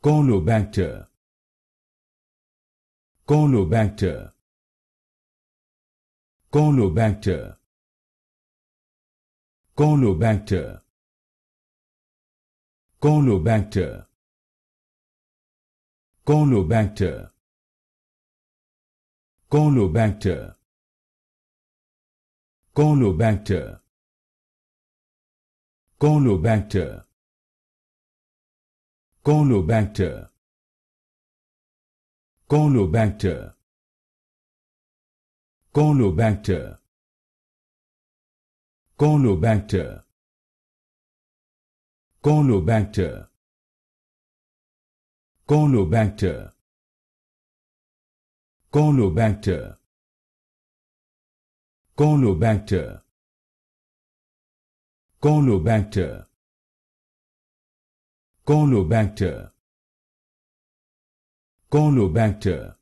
Colobacter Colobacter Colobacter Colobacter Colobacter Colobacter Colobacter Colobacter Colobacter Colobacter Colobacter Colobacter Colobacter Colobacter Colobacter Colobacter Colobacter Colobacter Colobacter Colobacter